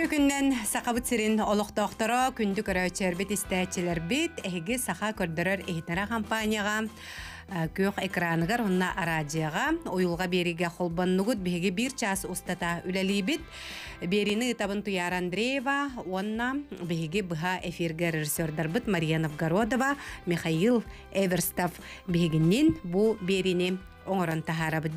Ити сахабыт сақабыт сирин олықтоқтыра күнді көрәучер бит истәчілер бит әйгі сақа көрдірір әйтінара компанияға ә, көк экраныгар онна арадияға ойылға береге холбаннугут беге бир час устата үләлибит берини табын туяр андреева онна беге быха эфирге режиссердар бит мария новгородова михаил эверстов бегинин бу берини оңорон тахара бит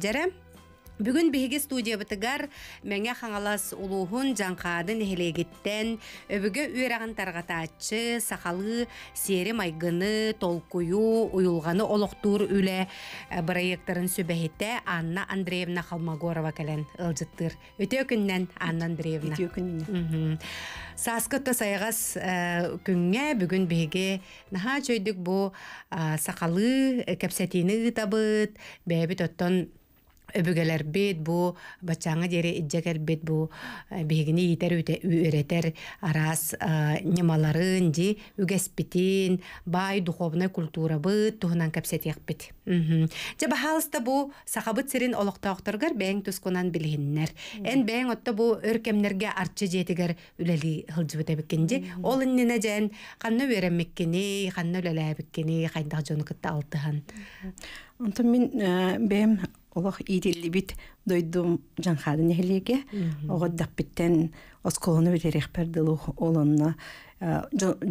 Бүгін беге студия бытыгар мәңе хаңалас улуһун жаңқаадын эхелегиттен өбүгө үөрагын таргатааччы сақалы, сери майгыны толкую ұйылғаны олоқтур үле ә, проекторын сүбэхите Анна Андреевна Халмагорова кэлен ылжыттыр. Өте күннен Анна Андреевна. Өте өкіннен. Саскытта саяғас ә, күнге бүгін беге наха бұ ә, сақалы кәпсәтіні табыт бәбіт оттон бит бу бачаңы дере бит бу биһигини иитер үөретер арас немаларын ди үгэспитин бай культура духовной культурабыт бит кепсетиякпит же бахалыста бу сахабыт сирин олохтоохторгар бәң тускунан билиһиннер эн бәң отто бу өркемнерге арчы жетигер үлели хылжыбытебиккин ди ол иннине жен ханна үөреммиккини ханна үлелээбиккини хайдах жонукытта алтыхан онтон мин бэм олох иитиллибит дойдум жаңхаадын эхилиге огоддаппиттен осколону бердилу олонна э,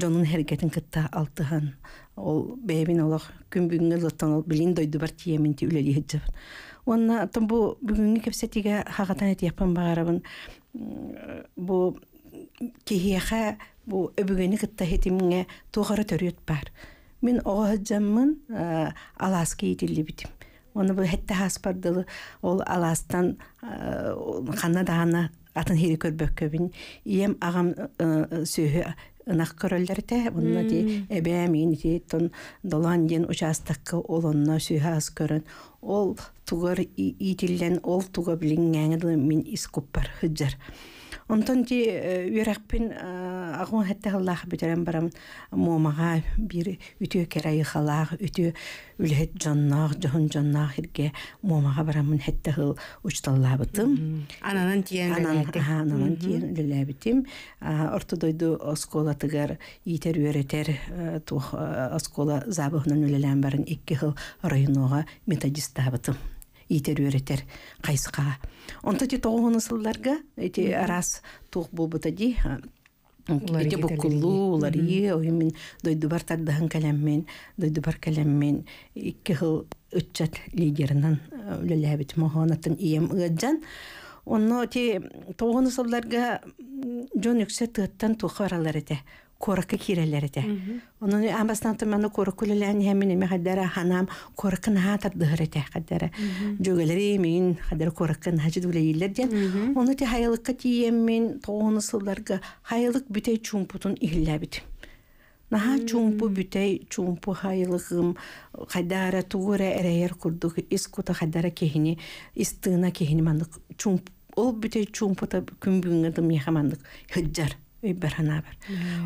жонун хергетин кытта алтыхан ол бэбин олох күн бүгүнгө заттан ол билин бар тиеминти үлелиэджабын онна тон бу бүгүнгү кепсетиге хагатан этияппын багарабын бу кихиэхэ бу өбүгени кытта хетимиңе туохары төрүйөт бар мен оҕоһоджаммын э, алааскы иитиллибитим оны бұл хетте хаспардылы ол аластан э, ханна дагана атын хири көрбөккөбүн ием ағам э, э, сөйү ынах көрөллерде онна ди эбем инти тон долан ден участакка олонно сүйхас көрөн ол тугар итиллен ол туга билингәңдә мин искуппар хыджар Онтон ти э, үйрәкпин э, ағуын хәтті ғаллағы бөтерен барамын момаға бір үті керай қалақ, үті үлхет жаннақ, жон жаннақ ерге момаға барамын хәтті ғыл ұчталла бітім. Ананан тиен үләбітім. Ананан тиен үләбітім. ортодойды оскола тыгар итер үйретер э, оскола забығынан үләлән барын екі ғыл районоға методиста бітім итер үйретер қайсықа. Онта те тоғуын ысылларға, эти арас туқ болбыта ди, Эти букулу, улари, бар дойдубар таддахан каляммен, бар каляммен, икки хыл үтчат лидерынан үлеләбит мағанатын ием ыгаджан. Онно те тоғуын ысылларға жон үксе туқы аралар ете. корак кирелере те. Онын амбастан та мен корак кулеле анне мен ме гадера ханам коракна хата дере та хадра. Жугалери мин хадыр коракна хажет уле ел дин. Оны та хайлык тием мин тогыны сылларга хайлык бутей чумпутун ихилебит. На ха чумпу бутей чумпу хайлыгым кайдара тогыра эреер курду иску та хадра кехине, истина мандык Ол чумпута яхамандык. үйбір ханабар.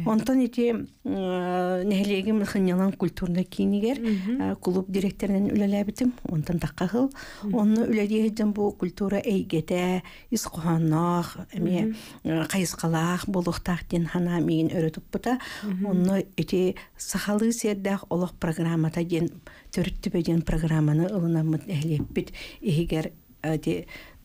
Онтан ете э, нәхелеге мұлхынялан культурна кинигер э, клуб директорынан үләлі бітім, онтан таққа қыл. ону үләдейден бұл культура әйгеті, исқұханнақ, қайысқалақ, э, болуқтақ ден хана мен өретіп бұта. Оны ете сақалы седдақ олық программата ден, ден программаны ұлына мұт әхелеп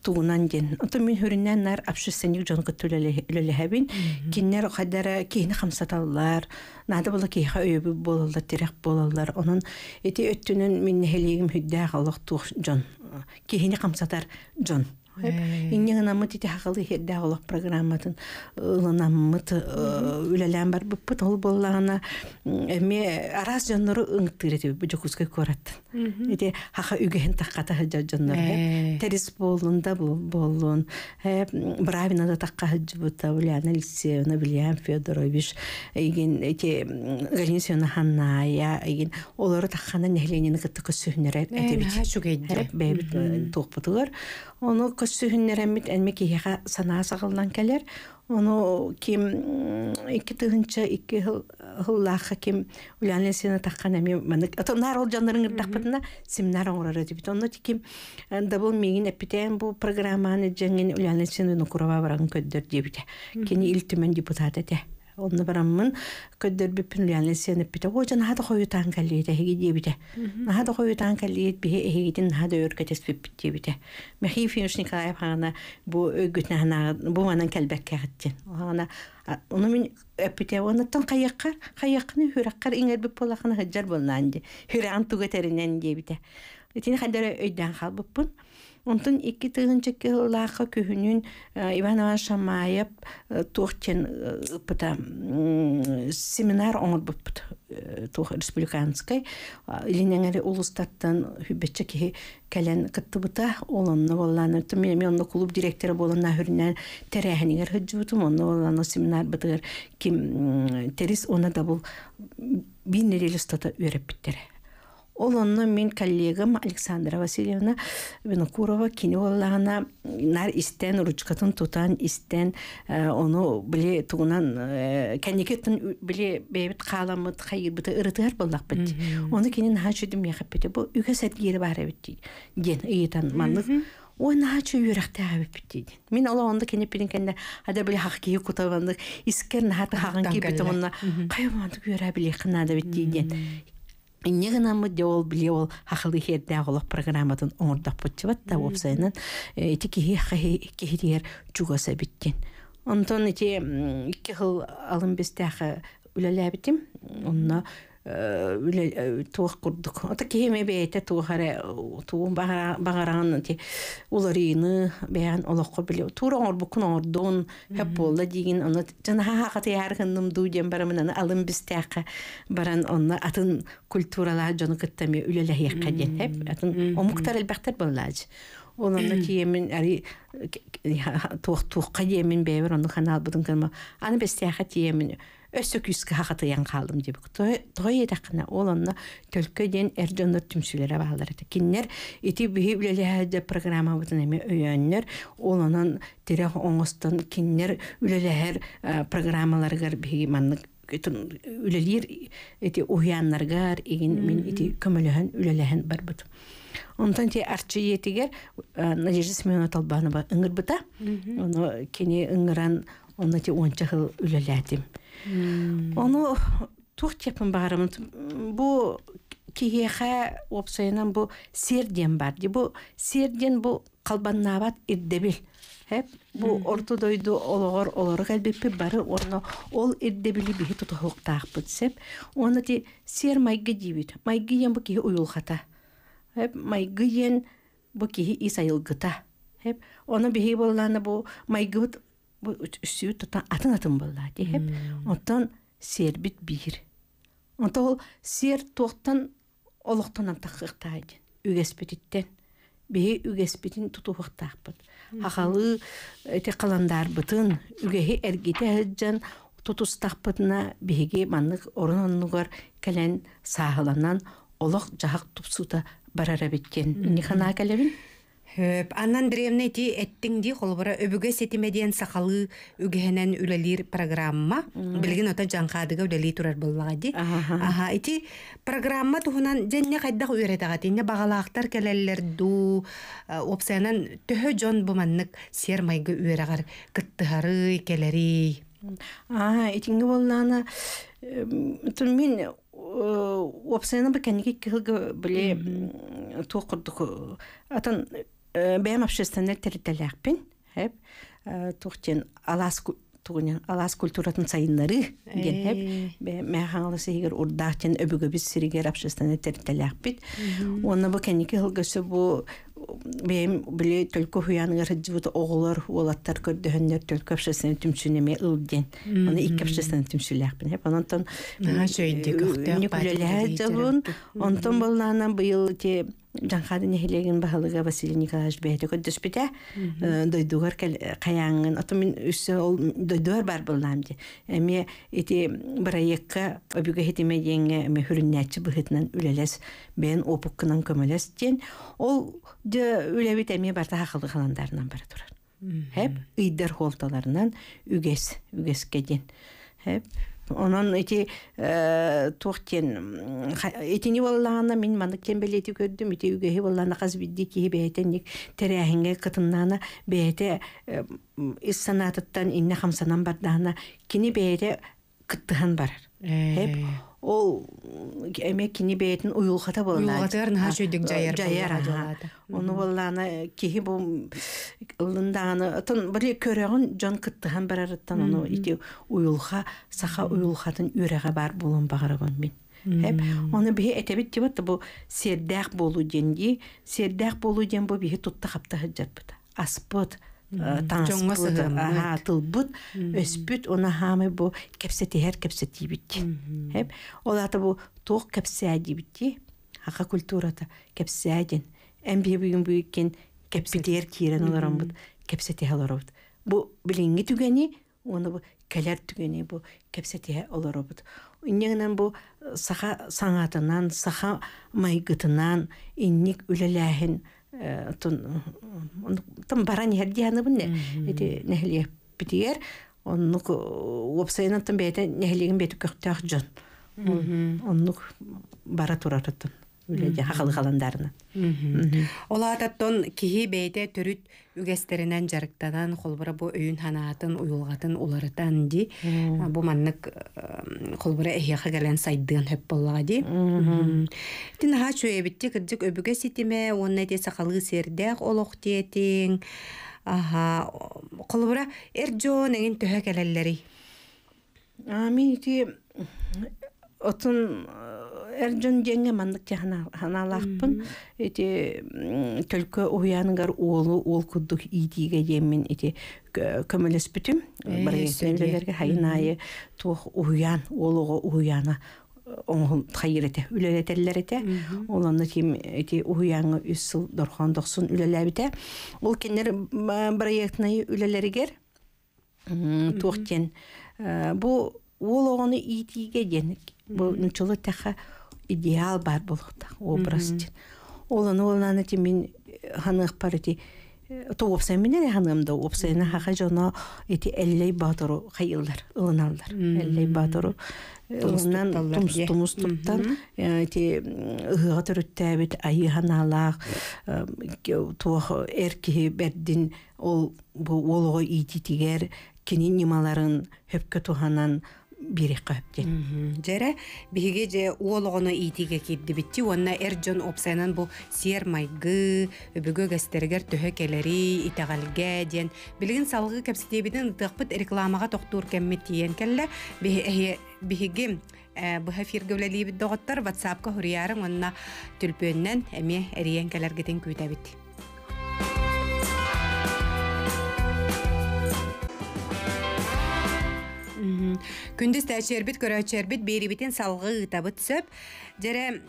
туунан ден. Ото мин хүрүннән нар общественник жонғы түлелехәбин, киннер хадара кейни хамсаталлар, нада була кейха өйөбү болалла, терек болаллар. Онын эти өттүнен мин хелегим хүддә халык тух жон. кейіні хамсатар жон. Инне гына мы тете хакылы хедә олох программатын ылына мыт э, үлелән бар бу пыт ол боллагына ме арас жаннары ыңтыр эти э. бу жокускай көрәт. Эти хака үгеһин такката хаҗа жаннары. Терис болунда бу болун. Э бравина да такка хаҗа бу та үлән лисе, на Вильям Федорович. Иген эти Галинсиона Ханная, иген олары такканы нәһленене кытты көсөһнәр эти бит. Э, Бәбит тохпытылар. Оны көссүһүннереммит әлме киһиха санаа кәлер. Оны ким икки тыгынча икки кем ким уляны таққан мәнік. Ата нар ол жанларын ырдақпытына семинар Оны кем бұл программаны жаңын уляны сина нукурова Кені депутат әте. он набрам мен кэддер би пинлян лесен пита вожа хада хойу танка лиет хиги дибите на хада хойу танка лиет би э, хигитин на хада өр кэтэс пип дибите ме хифиншни кай хана бу өгүт э, хана бу манан келбек кэгэтчен хана уну мен эпите оны тан кайякка кайякны хүрэккэр ингер би полахна хаджар болнанди хүрэн тугэтэринэн дибите итин хадэр өйдэн халбыппын онтон икки тыгын чекке лаха күһүнүн э, Иван Иван Шамаев э, тохтен э, пута семинар оңор бупут тох республиканской линенгери улустаттан хүбетчек ки кален кытты бута олонны боллан өтүм мен мен клуб директору болонна хүрнен терехнигер хүджүтүм онны боллан семинар бутыр ким терис онда да бул бинерилестата үрөп биттере ол мен коллегам Александра Васильевна Винокурова кини оллағана нар истен ручкатын тутан истен э, э, оны біле тугунан кәнекеттін біле бәбіт қаламыт хайырбыты ырытығар болдақ бітті оны кини наха чүдім яқып бітті бұл үйге сәтгері бар бітті ден ыйытан манлық ой наачу юрахта хабип тиди мен ала онда кене пирин кенде ада били хак кии кутаванды искер нахат хаган ки битонна кайванды юра били хнада бит Инне гына мы де ол херде оғылық программатын оңырдақ бұтчыбат та опсайынан эти кехирер чугаса биттен. Онтон эти икки хыл алын бестәхі үләләбітім, онна туох курдук ота кеме бейте туохаре туун багараан ти уларыйны бэян олохко биле тура оңорбукун оңордуун хэп болла диген оны жана хахаты яргынным дууден барамын аны алым бистяка баран онна атын культурала жону кыттами үлелехекка ден хэп атын омуктар элбактар боллааж Оланна киемин ари туох туохка диемин бэбер оны ханаал будын кылма аны бестяха тиемин өссө күскә калдым деп Той етақына ол онна төлкө ден әрдөнөр түмсүләре баалар ите. Киннер ити биһи үлеләһәдә программа бутын эме ол тире оңостон киннер үлеләһәр программаларга бии маннык үтін үлелер эти уяннаргар иген мен эти көмөлөһөн үлеләһен барбыт. Онтан те арчы етигер ә, Надежда Семеновна толбанова ыңырбыта. Оны кени ыңыран онна те онча хыл үлеләтим. Ону тух тепин барым. Бу кихе опсайнан бу серден бар. Бұ серден бу калбаннават ирдебил. Хеп, бу орто дойду олор олор калбеп бары орно ол ирдебили би тут хуктах бутсеп. Ону ти сер майги дивит. Майги ям бу ки уюлхата. Хеп, майги ян бу ки исайл гыта. Хеп, ону би болганы бу майгыт үсүү тутан атын атын болла дихеп онтон сер бир онто ол сер туохтан олохтонам такыктаайден үгеспититтен бии үгеспитин тутухуктаахпыт ахалы эти қаландар үгеһи эргите ыджан тутустахпытына беге маннык орон оннугар кэлэн саахыланан олох жахак тупсута барарабиткен нихана кэлебин Хөп, аннан древне ти эттиңди холбора өбүгө сетимеден сахалы үгэнен үлелир программа. Билген ота жаңқадыга үлели турар болмага ди. Аха, ити программа тухунан денне кайдах үйрәтәгә тинне багалактар келелер ду опсиянан төһө жон буманнык сермайгы үйрәгәр кыттыгары келери. Аха, итиңне боллана мен опсияны бекенге кылгы биле тоқырдық атан Э, бэм общественный тәрдәләкпен э, тухтен алас алас культуратын сайынлары. ген һәп э. бэм хаңлысы егер урдахтен өбүгө биз сиригер общественный оны бу кенеке хылгысы бу бэм биле төлкө хуянгар хыджыбыт оголор уолаттар көрдөһөннөр төлкө общественный түмсүнеме ылден оны икки общественный онтон болнанан быйыл те жаңхадын эхилеген баһалыга Василий Николаевич бэйте көдөспите э, дойдугар э, каяңын ото мен үсө ол дойдугар бар булнам ди эми эти браекка обюга хетиме деңе эми хүрүннәчи быхытнан үлелес бен опуккынан көмөлес ден ол дө үлебит эми барта хакылы халандарынан бара турар хеп ыйдар холталарынан үгес үгеске ден хеп Онон эти э, тухтен этини боллаана мин маныктен белети көрдүм ити үгеһи боллаана каз бидди киһи бээтенник терээһиңе кытыннаана бээте э, ис санаатыттан инне хамсанан бардаана кини бээте кыттыһан барар Хеп ол эме кини бейтин уюлхата болна. Уюлхатарын ха шөйдик жаяр. Жаяр ага. Оны болланы кихи бу ылындаганы тон бири көрөгүн жон кыттыган бир арыттан оны ити уюлха саха уюлхатын үрэге бар болон багырыгын мен. Хеп оны бихи этебит деп атты бу сердак болу денди, сердак болу ден бу бихи тутта капта хыжатпыт. Аспыт, таңыспыт аха тылбыт өспүт уна хамы бу кепсетиһер кепсетибит хеп олата бу туох кепсеадибити хака культурата кепсеадин эмби бүгүн бүгүн кепсетиер кирен олорамбыт кепсетиһе олоробут бу билинги түгени уну бу келер түгени бу кепсетиһе олоробут иннегинен бу саха саңатынан саха майгытынан инник үлеләһин тон баран ярдианы бунне эти нехле битигер оннук уопсайнаттан бейте нехлеген бетик көктөх он оннук бара турарытын үлеге хақылы қаландарына. Ола ататтон кихи бейте түріт үгестерінен жарықтадан қолбыра бу үйін ханаатын, ұйылғатын, уларытан ди. Бу маннык қолбыра әйеқі кәлен сайдығын хөп болаға ди. Тін ға чөе бітті кірдік өбігі сетіме, онына де сақалғы сердек олық дейтін. Қолбыра әрджон әген түхі кәлелләрі. Амин ки отун эржон жеңе мандык жахана ханалакпын эти төлкө уяныгар уолу уол куддук идиге жемин эти көмөлөспүтүм э, баргенлерге хайнайы туох уян олого уяна оңол хайрете үлелетеллерете оланы тим эти уяңы үс сыл дорхон доксун үлелебите ол кендер проектный э, үлелергер туох тен э, бу ол оғыны итиге бұл нчылы тәхә идеал бар болықта образ олан олан ти мен ханық пары ти э, э, тоопсан менен ханымда опсайна хаха жоно эти эллей батыру хайылдар ылыналдар эллей батыру ылынан э, тумус туттан эти ыгыга төрүттәбит айы ханалак туох эркихи бердин ол бу олого иититигер кини нималарын хөпкө туханан бирек кыпты. Жара биге же уологону итиге кирди битти, онна эржон опсайнан бу сиер майгы, өбүгө гастергер төһө келери, итагалге ден. Билгин салгы кепситебиден дыкпыт рекламага токтур кеммет тиен келле, биге биге э, бұха фиргәуләлибит доғаттар ватсапқа хүріярың онна түлпөннән әме әриен кәләргетен көйтәбит. Күндіз тәчербит, көрәчербит, берибитин салғы ытабы түсіп, Жәрі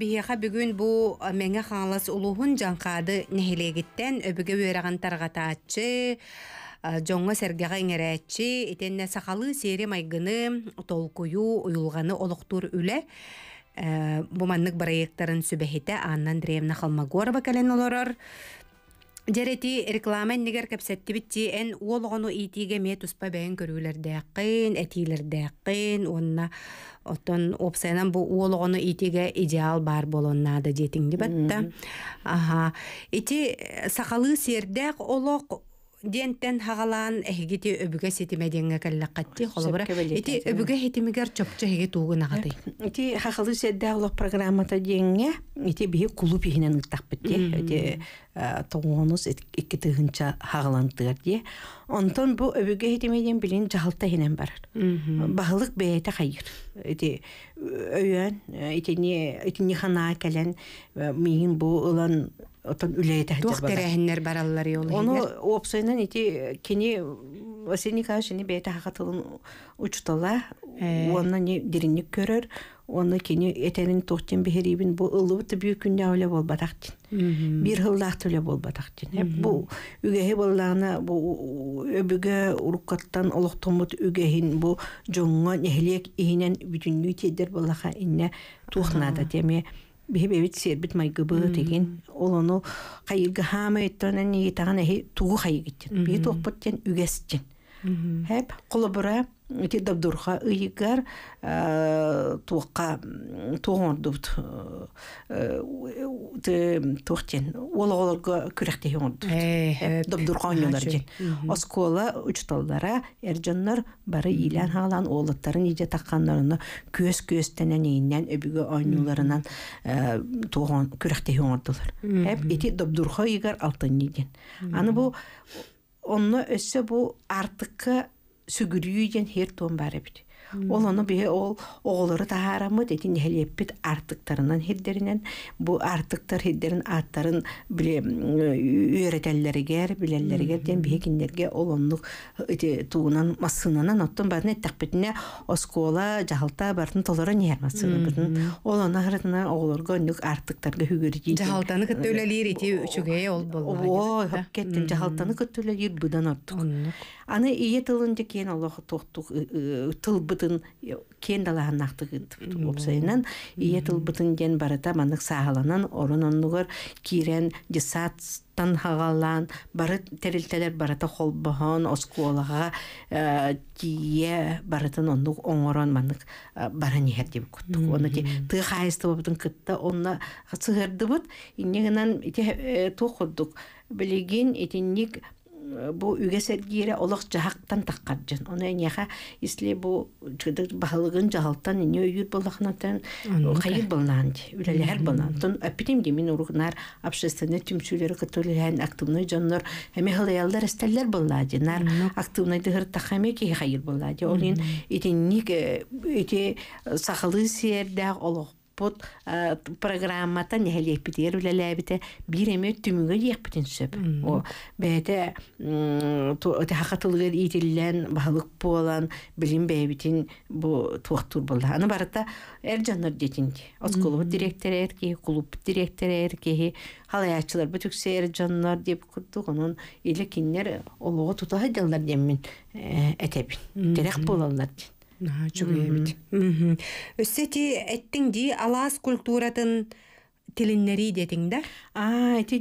бігеға бүгін бұл меңе қаңлас ұлуғын жаңқады нәхелегіттен өбіге өраған тарғатаатчы, жоңға сәргеға еңерәтчі, етенне сақалы сере майгыны, толкую, ұйылғаны олықтур үлі. Ә, Бұманнық барайықтарын сүбехите Анна Андреевна Халмагорова кәлен Дерәти рекламан нигер бітті ән ол ғону итиге ме туспа бәйін көрүлердәқин, әтилердәқин, онна отон опсайнан ол ғону итиге идеал бар болоннады жетиңди бәтті. Аха, ити сақалы сердәқ олық диэнтен хагалаан өбүгө өбүгэ ситимедиңе кэллэккатти холобура ити өбүгэ хитимигер чопчо хиги туугунагаты э, ити хахалы седде улак программата диэңе ити биһи кулуп ихинен ыттакпытти ити э, тоонус икки тыгынча хагалантыгар дие онтон бу өбүгэ хитимедиен билин жахалта хинен барар баһылык бээте хайыр ити өйөн э, итини итини ханаа кэлен миин бу ылан отон үлейте хәтер бара. Дохтерәһеннәр бараллар юл. Оны опсайнан ити кини Василий Николаевич бейте хакатылын учтала, оны не диринник көрөр, оны кини этенин тохтен бехерибин бу ылыбыты бүйүк күндө ауле бол батактин. Бир хыллах төле бол батактин. Бу үгеһи боллана бу өбүгө уруккаттан олоктомут үгеһин бу жоңго нехлек ийинен бүтүннү тедер болаха инне тухнада теме биһип эбит сербит деген ол ону кайыргы хаама өттөнөн ии таган эһи бии туохпуттен үгэстен хэп ти дабдурха ыйгар э, туакка тугон дубт те э, тохтен олголорго күрәхте хонду э, дабдурха оннолар ген оскола учталлара эржаннар бары илян халан олыттарын иде такканларыны көз көстенен ийнен өбүгө онноларынан тугон күрәхте хондулар эп эти дабдурха ыйгар алтын ниген аны бу онно өссө бу артыкка сүгүрүйен хер тон ол оны бе ол оғолору тахарамы детин хелеппит артықтарынан хиддеринен бу артықтар хиддерин аттарын биле үйрөтеллеригер билеллеригер ден бие киндерге ол оннук ити туунан массынанан оттун баарын эттакпитине оскола жахалта бартын толора нер массынабытын ол она хырытына оголорго оннук артыктарга хүгүрдии жахалтаны кыттөөлелир ити үчүгэй ол боло о кеттим жахалтаны кыттөөлелир быдан орттук аны ие тылын жекен олох токтук тылбыт бытын э, кен далаһын нахтыгыт опсайынан иетыл бытын ден барата манык сагаланан орун оннугар кирен десат тан хагалан бары терилтелер барата холбоһон оскуолага э, тие барытын оннук оңорон манык э, баран иһер дип куттук оны ти ты хайыстыбытын кытта онна сыгырдыбыт иннегенан ите билигин итинник бу үгэсэргире олох жахактан таккаржын ону эняха если бу чыдык баалыгын жахалтан эне үйүр болахнатан кайыр болнаан үлелер болнаан тон апитим демин урухнар общественный түмсүлери кытылыхан активной жоннор эме хылаялдар эстеллер болладинар активной дыгыр тахаме ки кайыр боллади олин ник э, э, сахылы сиердэ олох вот э, программатан нехелепитер үлелебите бир эме түмүгө диэкпитин сөп о те хахатылыгер иитиллен баалык болан билим бээбитин бу тохтур булда аны барыта эр жаннар детинди осколубут директорер кихи клуб директорер кихи халаячылар бүтүксе эр деп курдук онун иле киннер олого тутаха жалдар деммин этебин терек болаллар дин ти эттиңди алаа культурадын тилинери дедиң да а ти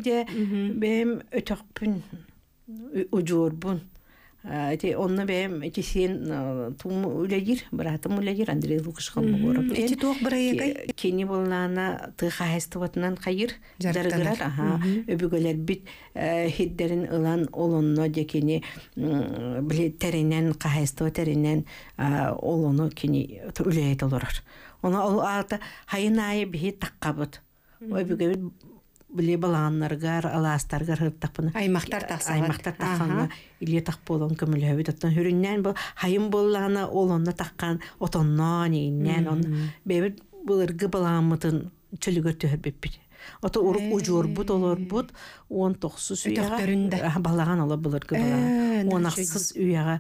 Э, эти онна э, бем эти сен тум үлегир, братым үлегир Андрей Лукашхан булып. Эти ток бирәгә кени буллана тыга хәстәватнан хәйр зарыгырар, аха, өбүгәләр бит э, хиддәрен ылан олонно декени биле теренен кахәстәват теренен олоно кини үлегә толар. Она ул арта хайнай бихи таккабыт. Өбүгә біле балааннаргар алаастаргар хырыптакпын аймақтар тахсалар аймақтар тахсална иле тақ болон көмүлөбүт оттон хүрүннән бу хайым боллана олонна таққан отонно нигиннән он бебит бул ыргы балаамытын чөлүгөр төһөрбеппит Ота уруп ужур э. бут олор бут, он тохсус үйяға, балаған ола бұлыр кі балаған. Э, он ақсыз үйяға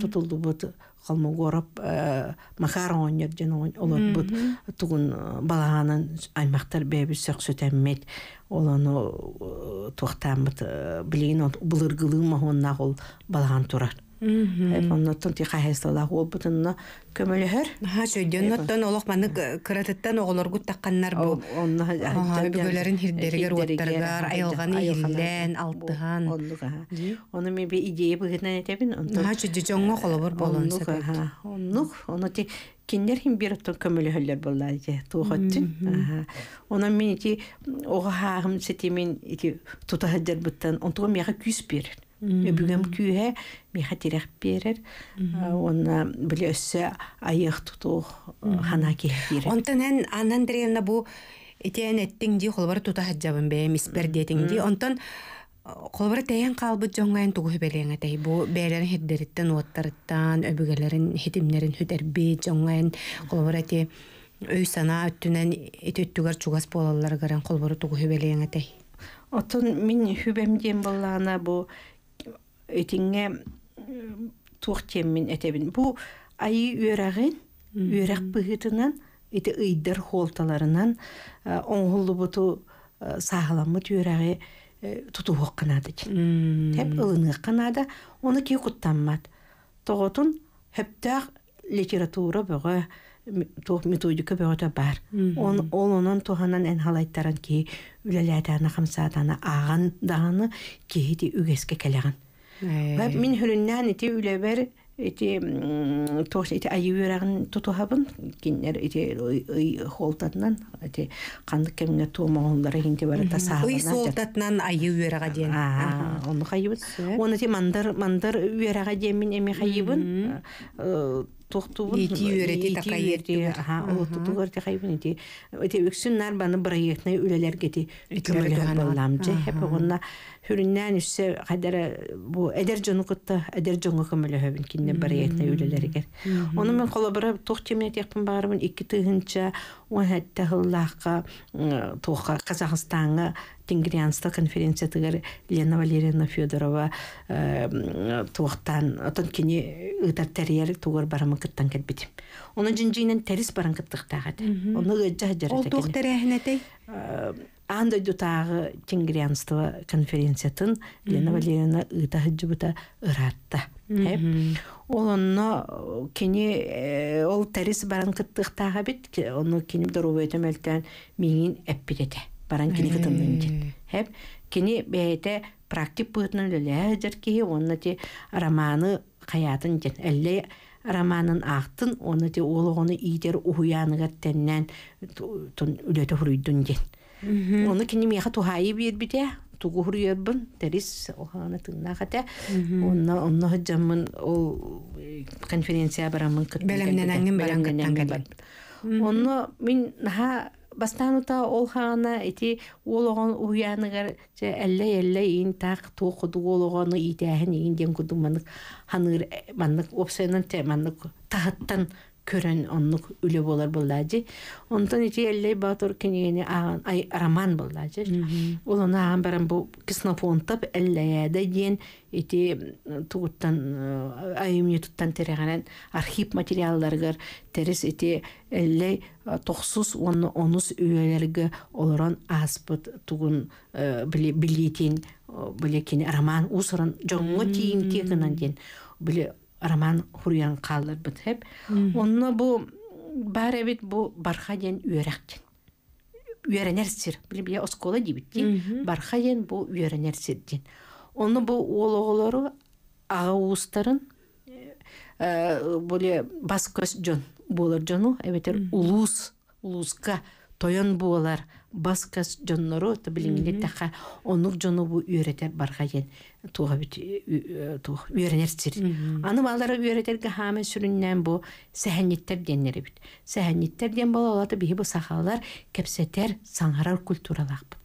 тұтылды бут, қалмығы орап, э, мақар оңер жен олор бут, тұғын балағанын аймақтар бәбі сөк сөтәммет, оланы тұқтамыт, білейін бұлыр ғылым мағоннақ балаған тұрар. Э, Оннаттан тиха ол бутынна көмөлөһөр. Ха сөйдөннаттан э, олох маны э, кыратыттан оголор такканнар бу. Онна бүгөлөрүн хирдеригер уаттардар, айылган ийилден, алтыган. Оны мен бе идея бүгүнөн этебин. Ха сөйдө жоңго колобор болон Бүгэм күйе мехатерех берер. Онна биле өссө айык тутух хана кехтир. Онтан эн анан деревна бу этен эттиң ди холбар тута хаджабын бе мисбер детиң ди. Онтан холбар тейен калбы жоңгайын тугу белеңе тей бу бейлерин хеддериттен оттарыттан өбүгелерин хетимнерин хөтерби жоңгайын холбар эти өй сана өттүнен өттүгөр чугас болаллар гарын холбар тугу белеңе тей. Отон мин хүбемден боллана бу өтіңе тух теммин этебин. Бу айы үйрәген, үйрәк бұғытынан, эти ыйдыр холталарынан ә, оңғылы бұту ә, сағаламы түйрәге тутуғық қынады. Тәп ылыны қынады, оны кей Тоғытын хөптәқ литература бұғы тоқ методика бөгөтө бар. Он ол оның туханан эн халайттарын ки үлеләтәне хамсатаны аган даганы киһити үгеске келеген. Баб мин хүннән ити үләбер те тос ити айыверагын тутуһабын киннер ити холтатнан ити кандык кемге туумагылдары хинти бары тасаабына ый солтатнан айыверага ден оны хайыбын оны ти мандар мандар верага ден мин эми хайыбын тохтубун ити үйрети такайерти ха олотутугар ти хайбын ити ити өксүн нар баны хүрүннән үссе хәдәрә бу әдәр җоныкта әдәр җонга көмөлө һәбин кинне бер яйтна үлеләргә. Оны мен колабора тох темнет якын барымын 2 тыгынча он хатта хыллахка тоха Казахстанга Тенгрианста конференция тыгыр Лена Валерьевна Федорова э, тохтан отон кини ытаттарьер тугар барамы кыттан келбит. Оны жинжинен терис баран кыттыктагы. Оны гыжа жарата. Ол тохтар әһнәтәй. Э, андай дутагы тенгрианство конференциятын Лена Валерьевна ыта хыджыбыта ыратта. Ол онно ол тарис баран кыттыктагы бит, ону кини дөрөв өтөмөлтөн миңин эппитете. Баран кини кытымдын дит. Хеп кини бейте практик пытнын леле жерки онно ти романы каятын дит. Элле романын ақтын оны те олығыны идер уяныға тәннән үлеті хұрүйдін ден. Оны кини меха тухайы бир бите тугу хуруйербын дәрис охана тыннахата онна онна хаджамын ол э, конференция барамын кыт бәлемнәнәңгән барамган онно мин наха та ол хана эти ол огон уяныгар же элле элле ин так туку ол ин ден ханыр көрөн оннук үлө болар буллажы. Онтон ичи эллей батыр кинегени аган ай роман буллажы. Улуна аган баран бу киснофонтап эллеяда диен ити тугуттан айымне туттан тереген архив материалдаргар терис ити эллей тохсус онны онус үйелерге олорон аспыт тугун билетин билекин роман усорон жоңго тиин тегинан ден биле роман хурян қалыр бұт хеп. Онны бұ бар бит бұ барха ден үйерәктен. Үйерәнер сир. Біліп, я оскола дейбіт ден. Барха ден бұ үйерәнер сир ден. Онны бұ ол оғылары аға уыстарын боле бас көс жон болыр жону әбетер улус улуска тойон буалар баскас жоннору табилиңиле таха онук жону бу үйрөтер барга ен туга бит э, э, туг үйрөнерсир аны балдары үйрөтерге хаме сүрүннен бу сәһәниттер деннери бит ден бала олаты бу сахалар кепсетер саңарар культуралак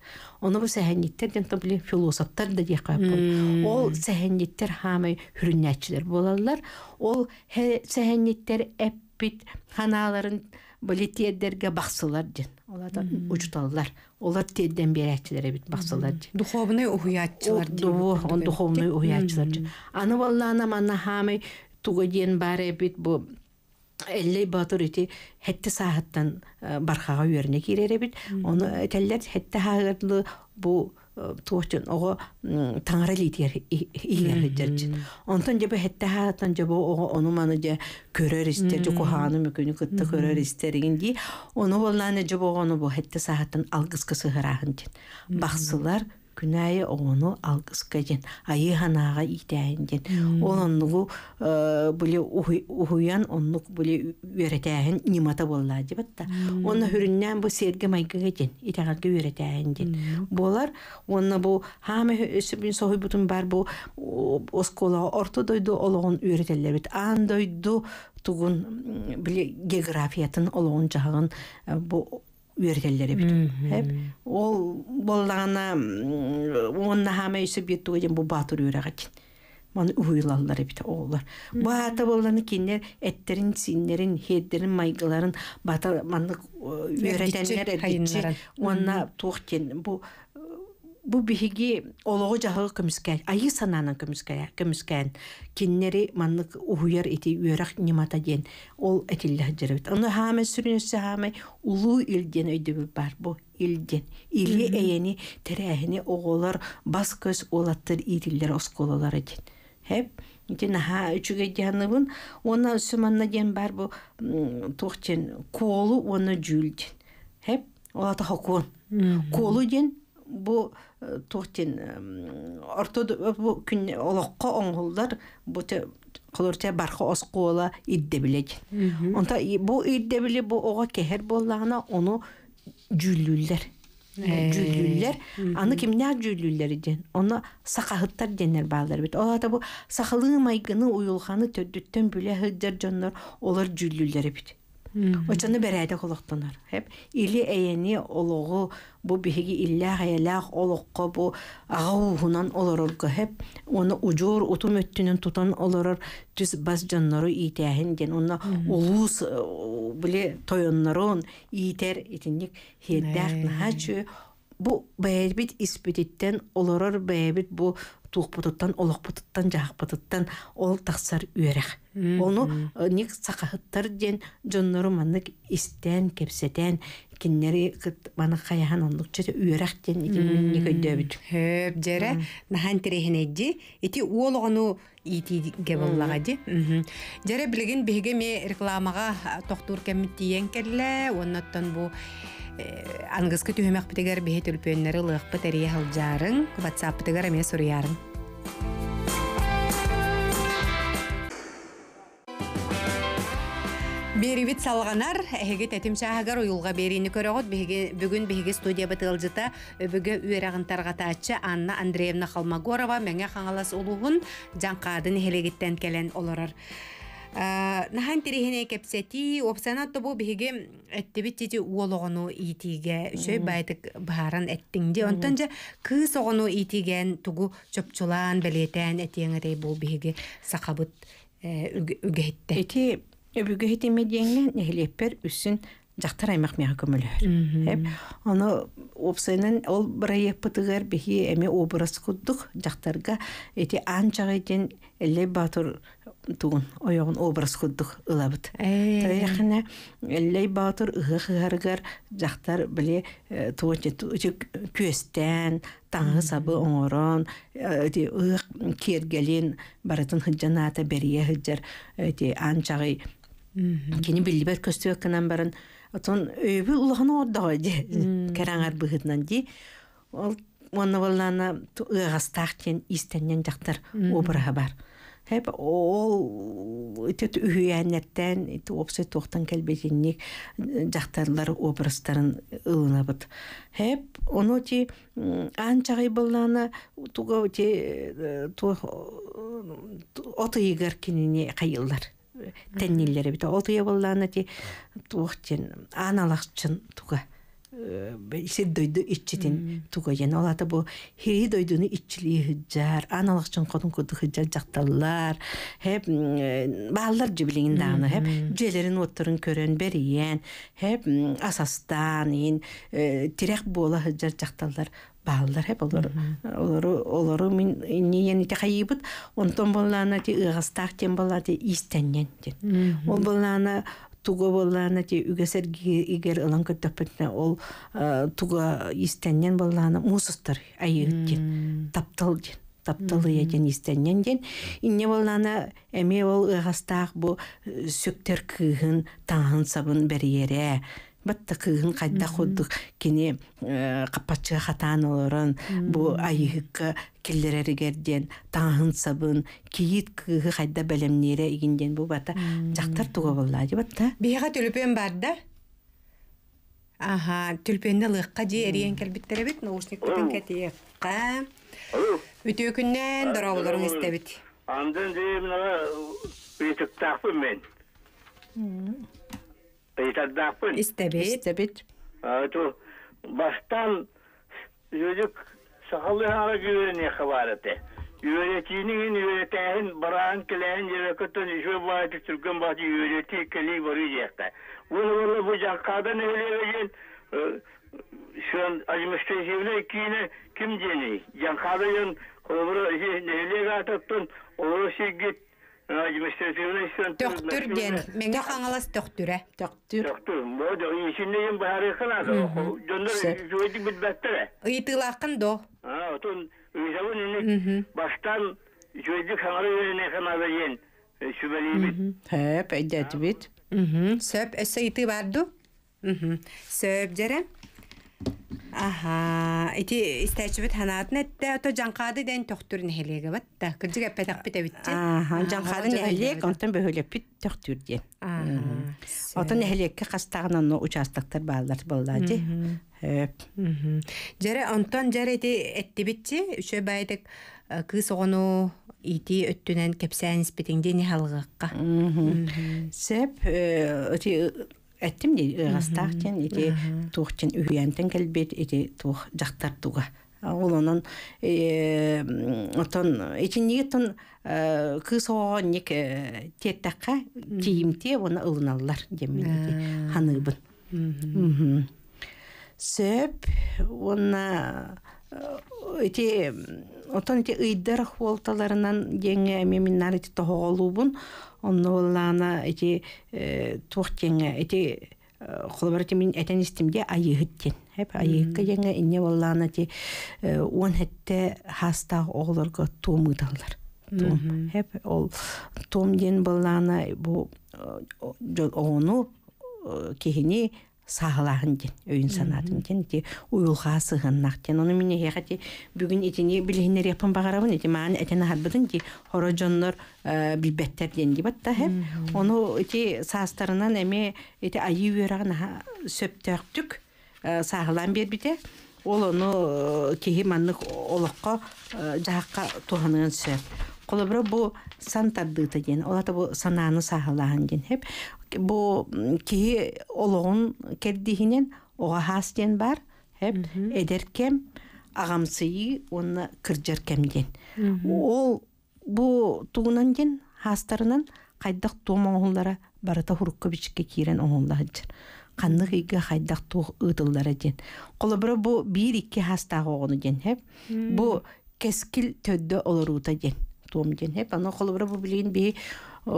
оны бу сәһәниттер ден табили философтар да ол сәһәниттер хаме хүрүннәчилер болалар ол сәһәниттер эппит ханаларын были теддерге бақсылар ден. Оларда учталлар. Олар тедден берәчләре бит бақсылар ден. Духовный уятчылар ден. Он духовный уятчылар ден. Аны валлана манна хамы тугаден баре бит бу Эллей батыр ити хетте саһаттан бархага үйөрүнө киреребит. Оны этеллер хетте хагырлы бу туучун ого таңарал итер илер хэттерчит. Онтон жебе хэтте хаатан жебе маны же көрөр истер мүкүнү көрөр бу күнәйі алғыс алғысқаден, айы ханаға ден Ол оннығу э, бұлі ұхуян оннық бұлі өретәйін немата болла деп атта. Оны хүріннен бұ сергі майгығаден, итәғалгі ден Болар, оны бұ хамы өсіпін соғы бұтын бар бұ оскола орты дойды олығын үйретелер бет. Ан дойды тұғын географиятын олығын жағын э, бұ үөргеллере бит. Ол болдағана онна хама үйсі бетті ойден бұл батыр үйрәғетін. Маны ұйылалары бит олар. Бата болланы кендер әттерін, синнерін, хеддерін, майгыларын батыр маны үйрәтәнлер әдетші. Онна тоқтен бұл Бу биһиги олого жағы көмүскән, айы сананын көмүскә, көмүскән. Киннери маннык уһуяр ити өрақ ден. Ол этилле Аны хаме сүренсе хаме улу илден өйдү бар бу илден. Иле әйени тәрәһене оғолар бас көз олаттыр ириллер осколалар ден. Хәп Дин ха үчүгө жаныбын, она бар бу тохтен колу оны Хәп та хокун бу э, тухтин ортод э, бу күн олоққа оңғулдар бу те холорте барха осқуола идде билек. Онта бу идде биле бу ога кехер боллагына оны жүллүллер. Жүллүллер. Э, Аны кимне жүллүллер ден. Оны сақахыттар денер баалар бит. Оларда бу сахалы майгыны уюлханы төддүттөн бүле хыддер жоннор олар жүллүллер бит. Очаны бәрәйді қолықтынар. Хеп, илі әйені олығы, бұ біхігі иллі ғайлақ олыққа бұ ағауғынан олырылғы. Хеп, оны ұжор ұтым өттінің тұтан олырыр түс бас жаннары итәхін ден. Оны ұлыс э, біле тойынларын итер етіндік хеддәқ нағачы. Бұ бәйбіт іспететтен олырыр бәйбіт бұ туухпутуттан олохпутуттан жаахпытыттан ол тахсар үэрэх ону э, ник сакахыттар диэн дьоннору маннык истээн кепсэтэн киннери кыт маны хаяхан оннукча үэрэх диэн көйдөөбүт хөп жере нахан тирехинэджи ити уологону итиге боллагади жере билигин биһиге ме рекламага тохтуур кеммит келле бу Э, аңгыскы түһөмөхпүтегер биһит үлпөөннөрү лыахпыт эрие ылжаарың ватсаппытыгар эмиэ суруяарың Берибит салғанар, әһеге тәтімшағығар ұйылға берейіні көріғыт, бүгін бігі студия бұтылжыта өбігі үйерағынтарға таатчы Анна Андреевна холмогорова мәңе хаңалас олуғын жаңкаадын хелегиттен келен олырыр. Э, нахан тирихине кепсети опсана тобу биге эттебит тити уологону итиге үшөй байтык бааран эттиңде онтон же кыыс огону итиген тугу чопчолан белетен этиңерей бул биге сахабыт э, үгехитте. Эти үгехитеме диенген нехилеппер үсүн жактар аймак мега көмөлөр. Оны опсайнан ол бирай пытыгар бихи эме образ куддук жактарга эти анчага этен эле батыр туун оёгун образ худдук ылабыт. Э, Тәйәхенә лей батыр ыгы жактар биле э, туучы күестән таңы сабы оңорон эти ык барытын баратын хыджаната берие хыджар эти анчагы кини билбер көстөккенен барын отон өйбү э, улахны ордогой же караңар быгытнан ди ол онны боллана ыгастак тен истеннен жактар образы бар. Хәп ол үтет үйәннәттән опсы тоқтан кәлбетінник жақтарлар образтарын ылынабыт. Хәп оны те анчағай болланы туға өте оты егер кеніне қайылдар. Тәннелері біті оты еболланы те туғық аналақчын туға сир дойду итчитин тугайен олата бу хири дойдуну итчилии хыджар аналакчын котун курду хыджар жакталлар хеп бааллар жибилиңин дааны хеп желерин отторун көрөн бериен хеп асастан ин тирек буола хыджар жакталлар бааллар хеп олор олору олору мин ниенити хайыбыт онтон боллаана ти ыгастаак тем боллаати истеннен ден ол боллаана туга боллана те үгесер игер ылан көттәпне ол э, туга истәннән боллана мусустар әйеттен таптыл ден тапталы ятен истәннән ден инне боллана эме ол ыгастак бу э, сөктер кыгын таңын сабын бериере батта кыыһын хайдах худдук кини каппатчыга хатаан олорон бу айыһыкка киллереригерден таңын сабын кийит кыыһы хайда бәлемнере игинден бу бата жактар туга болла ди батта бияга төлөпөн бар да аха төлпөнү лыкка жиэриен келбиттеребит наушниктен кетиекка үтөкүннен дороболоруң истебит андан же мына мен ыйтардакпын истебит истебит эту бастан жүзүк сахалы хара шон кім атыптын Төктүр ден, меңе қаңалас төктүре. Төктүр. Төктүр. Бо да до. баштан Сөп, барды. Сөп Аха, эти истечбит ханаатын этте ото жаңқады ден тохтүрін хелеге батта. Кыржы кеппетак бите битте. Аха, жаңқады не хелек, онтан бөһөлеп бит тохтүр ден. Отон хелекке кастагынан участоктор баалар боллады. Жаре онтон жаре эти этти битти, үшө байдык э, кыз оғыну ити өттүнен кепсәнис битиңде не халгыкка. Сәп, эти Әттім де ығастақтен, э, еті туғчен үйәнтен кәлбет, еті туғ жақтар туға. Ол онын, э, отын, еті неге тұн э, кыз оған нек теттаққа кейімте оны ұлыналылар демен, еті ханыбын. Сөп, оны ити отон ити ыйдер хуолталарынан деңе меминнар ити тоголуубун онно уллана ити э, тух теңе ити э, холбар ити мин этен истимде айыгыттен хеп айыгыкка деңе инне уллана ти э, он хетте хаста оголорго туумыдаллар туум хеп ол туум ден буллана бу ону кихини сағылағын ә, ден өйін санатын ден де уюлха нақ ден оны мине хеха бүгін бүгүн этени билихинер япын маған эти маан этени де хоро жонлар билбеттер ден де атта хэм оны эти саастарынан әме эти айы үйрагын сөптөктүк ә, сағалан бербите ол оны ә, кейі маннык олыққа жаққа туханын сөп құлыбыры бұл сан тардыты ден, олады бұл сананы сағылағын ден. Хеп, бу олоун олоғун кердихинен хаас ден бар хэп эдеркем агамсыйы кем кыржаркемден ол бу тугунан ден хастарынан хайдах туом оңуллара барата бичикке кирен оңуллахыджар кандык иге хайдак туу ыытыллара ден колобура бу биир икки хастагы огону ден э бу кескил төддө олорута ден туом ден хэп аны колобура бу билигин бии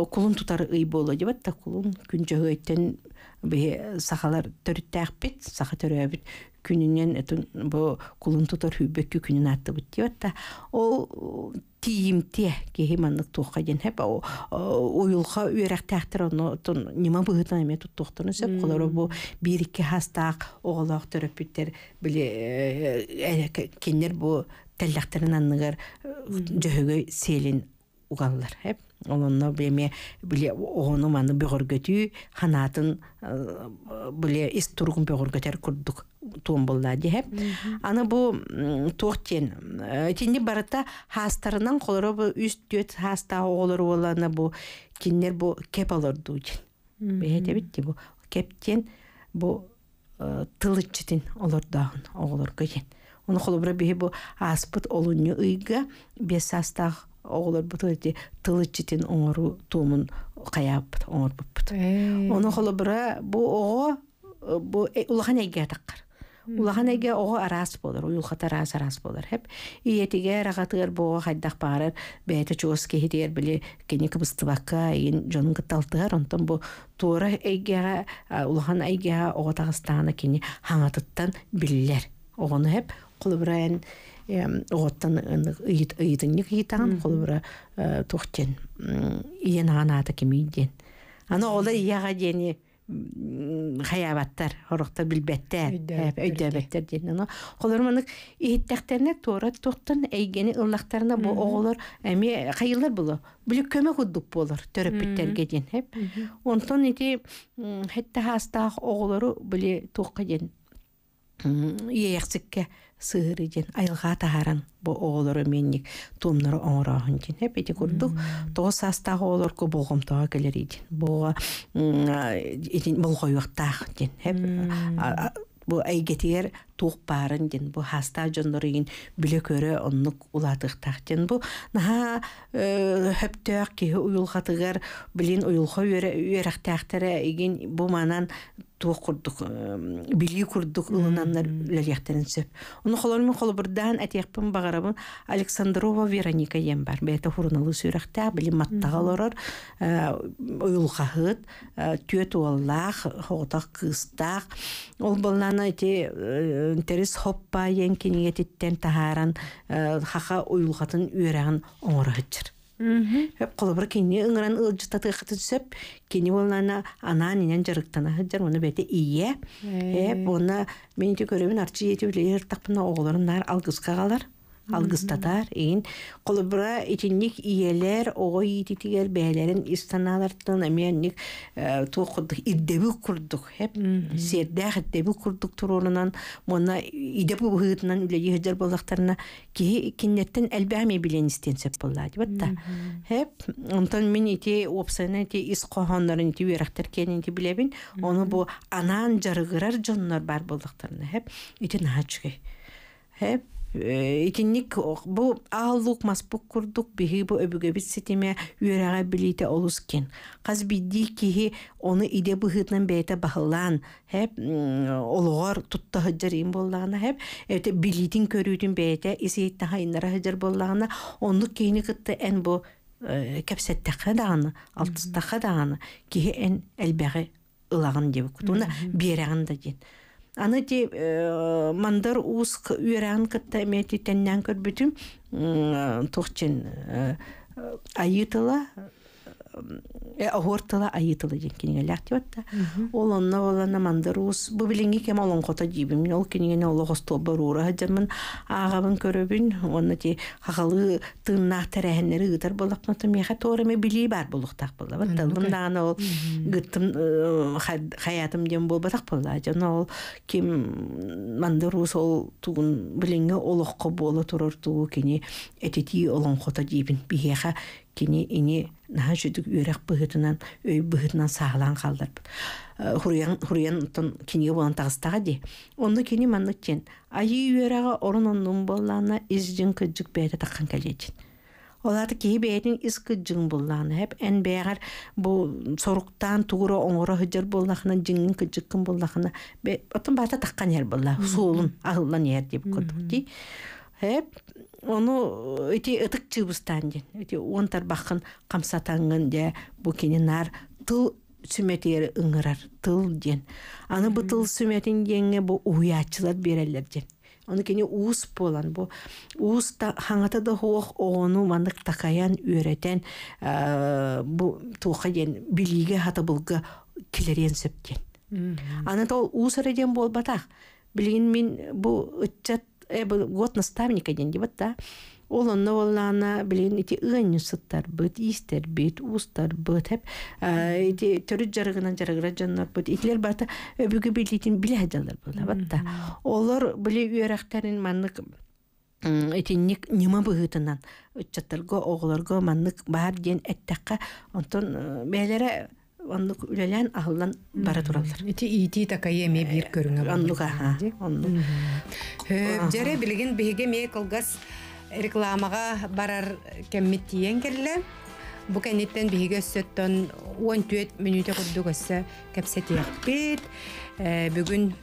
кулун тутар ый боло дебет та кулун күн жөгөйттен бе сахалар төрүттээкпит саха төрөбүт күнүнен этун бу кулун тутар хүбөккү күнүн аттыбыт дебет та ол тиимте кехиманнык туухка ден хеп э, уюлха үерактээктер ону тун нима быһытан эме туттуктуну сөп кулору бу бир икки хастаак оголоок төрөппүттер биле э, э, кеннер бу теллектерин анныгар жөһөгөй селин угаллар хеп Олонно беме біле оғыну маны бөгіргөті ханатын э, біле іс тұрғын бөгіргөтер курдук туын болла дехеп. Аны бу тоқтен. Э, тинди барата хастарынан қолыры бу үст төт хаста оғылыр оланы бұ киндер бұ кеп алыр үчүн Бәйте битти бу кептен бу э, тылычтен олырдағын оғылыр көтен. Оны қолыбыра бейі бу аспыт олынны ұйға бес астах оголор бутылти тылычтин оңору туумун каяаппыт оңорбуппут э. ону холобура бу ого э, бу э, улахан эйге атаккар улахан эйге ого араас болор уюлхат араас араас болор хеп иетиге рагатыгар бого хайдах баарар бээте чуос кехитигер били кени кыбыстыбакка ийин жонун кыталтыгар онтон бу туура эйгега улахан эйгега ого тагыстаана кини хаңатыттан билилер огону хеп кулубураян оттан ыйытынник ыйтаан холбура э, тухтен иен анаата кимийден аны олар ияга дени хаябаттар хорохта билбеттер э, өйдөбеттер ден ана холор мынык ииттектерине туура тухтан эйгени ыллактарына бу оголор эми кайылар було бүлүк көмөк уддук болор төрөпүттерге ден хеп онтон ити хетте хастаах оголору биле тухка ден иэхсикке сыыр иден айылға таһаран бу оолору менник тумнору оңорохун дин эп эти курдук тоо састагы оолорку болгомтоо келер идин буга идин болгоюктаах дин эп бу әйгетер туух баарын дин бу хаста жондорын бүлө көрө оннук улаатыктаах ден бу наха э, хөптөөх ки уюлгатыгар билин уюлхо үйрәктәктәре иген бу манан туох курдук билии курдук ылынаннар үлэлиэхтерин сөп уну холормун холобурдаан александрова вероника ембар. бар бэйэтэ хуруналы сүүрэхтэ билим маттагалорор уюлхахыт э, э, түөт уоллаах хоотах кыыстаах ол болланы эти э, интерес хоппа кинигетиттен тахааран хаха уюлхатын үөрэгин Хәп қолыбыр кенне ыңыран ылжыта тыхты түсеп, кенне болнана ана нинен жарыктана. бәте ие. Э. Хәп оны мен те арчы ете лер тапна оғылырын нар алгыстатар ин колбура итинник иелер огой ититигер бээлерин истаналартын эмиэнник туу курдук ирдеби курдук хеп сердеах ирдеби курдук турунунан мона идеби быһыытынан үлэйиһидер боллактарына киһи киннеттен элбээми билен истенсеп боллаати батта хеп онтон мен ити ис билебин ону бу анаан жарыгырар жоннор бар боллактарына хеп ити наачугай хеп итинник э, бу ааллуук маспук курдук биһи бу өбүгөбит ситиме үөрэҕэ билите олус кин хас биддии киһи ону иде быһыытынан бэйэтэ баһылаан хэп олоҕор тутта хыджар им боллаана хэп эте билитин көрүүтүн бэйэтэ исиитте хайыннара хыджар боллаана оннук киһини кытта эн бу э, кэпсэттэхэ дааны алтыстахэ дааны киһи эн элбэҕи ылагын дебик кутуна биэрэҕин да диэн аны те э, мандар уск үрән кытта эмети теннән көрбүтүм э, тохчен э, айытыла охортыла айытыла ден киниге лякти батта ол онна олана мандарус бу билинги кем олон кота жибим ол кинигене ол хостолба рура хаджамын агабын көрөбүн онна ти хагалы тынна тарахенери ыдар болакна то меха тореме били бар болуктак болды батта бундаана ол гыттым хаятым дем болбатак болла жана ол ким мандарус ол тугун билинге олокко болы турор тугу кини этити олон кота жибин бихеха кини ини наһа жүдүк үрәк быһытынан үй быһытынан саалан калдырбыт э, хуруян хуруян тон киниге болан тагыстага ди онно кини маннык чен айы үрәге орун оннун боллана изжин кыджык бәйте таккан келечит Оларды кейі бәйдің іскі жың болланы. Әп ән бәйгар бұл соруқтан туғыры оңғыры хүджір боллақына, жыңын күджіккін боллақына. Отын бата таққан ер болла, суылын, ағылан ер деп көрдік. Әп ону э, эти ытык э, чыбыстан ден эти он тарбахын камсатаңын де бу кининар тыл сүметер ыңырар тыл ден аны бу тыл сүметин деңе бу уячылар берелер ден оны кене уус болан бу уус та хаңата да хоох ону мандык такаян үйрөтен э, бу туха ден билиге хата булга килерен сөптен аны тол уус эреден болбатах билигин мин бу ытчат эбы год наставника ден дебат да олонно оллана билин ити ыанню сыттарбыт истербит устарбыт хеп ити э, төрүт жарыгынан жарыгыра жаннарбыт итилер бата өбүгү э, билитин билядалар булабатта олор били үйөрөктерин маннык итинник нима быгытынан ыччаттарго оголорго маннык баар диэн эттакка онтон э, бээлере оннук үлелән аһыллан бара туралар. Ити ити академия э, бир көрүңө. Оннук э, аха. Оннук. Жере билген биге ме кылгас рекламага барар кеммиттиен келле. Бу кенеттен биге сөттөн 14 минутта курдук өссө кепсетиек бит. Э, бүгүн